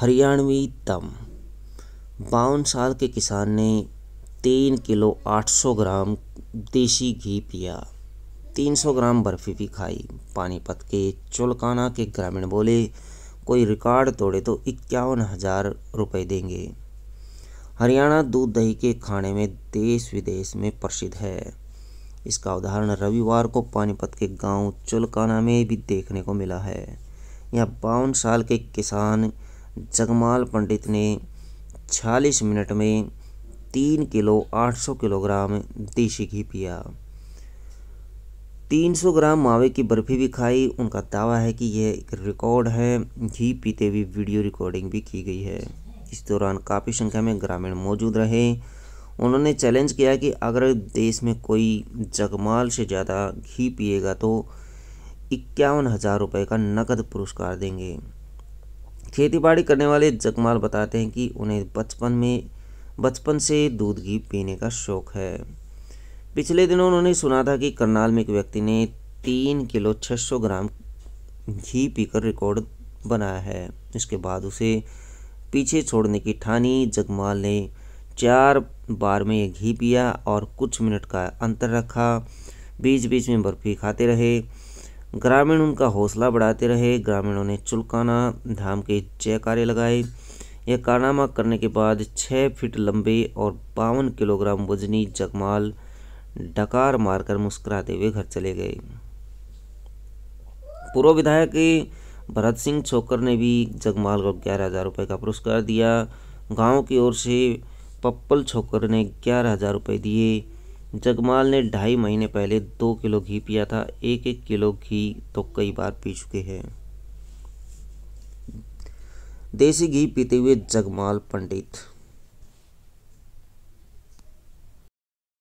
हरियाणवी तम बावन साल के किसान ने तीन किलो आठ सौ ग्राम देसी घी पिया तीन सौ ग्राम बर्फी भी खाई पानीपत के चुलकाना के ग्रामीण बोले कोई रिकॉर्ड तोड़े तो इक्यावन हज़ार रुपये देंगे हरियाणा दूध दही के खाने में देश विदेश में प्रसिद्ध है इसका उदाहरण रविवार को पानीपत के गांव चुलकाना में भी देखने को मिला है यहाँ बावन साल के किसान जगमाल पंडित ने 40 मिनट में तीन किलो 800 किलोग्राम देसी घी पिया 300 ग्राम मावे की बर्फ़ी भी खाई उनका दावा है कि यह एक रिकॉर्ड है घी पीते हुए वीडियो रिकॉर्डिंग भी की गई है इस दौरान काफ़ी संख्या में ग्रामीण मौजूद रहे उन्होंने चैलेंज किया कि अगर देश में कोई जगमाल से ज़्यादा घी पिएगा तो इक्यावन हज़ार रुपये का नकद पुरस्कार देंगे खेतीबाड़ी करने वाले जगमाल बताते हैं कि उन्हें बचपन में बचपन से दूध घी पीने का शौक है पिछले दिनों उन्होंने सुना था कि करनाल में एक व्यक्ति ने तीन किलो छः सौ ग्राम घी पीकर रिकॉर्ड बनाया है इसके बाद उसे पीछे छोड़ने की ठानी जगमाल ने चार बार में यह घी पिया और कुछ मिनट का अंतर रखा बीच बीच में बर्फ़ी खाते रहे ग्रामीण उनका हौसला बढ़ाते रहे ग्रामीणों ने चुलकाना धाम के जयकारे लगाए यह कारनामा करने के बाद छः फीट लंबे और बावन किलोग्राम वजनी जगमाल डकार मारकर मुस्कुराते हुए घर चले गए पूर्व विधायक भरत सिंह छोकर ने भी जगमाल को ग्यारह हजार रुपये का पुरस्कार दिया गांव की ओर से पप्पल छोकर ने ग्यारह हजार रुपये दिए जगमाल ने ढाई महीने पहले दो किलो घी पिया था एक एक किलो घी तो कई बार पी चुके हैं देसी घी पीते हुए जगमाल पंडित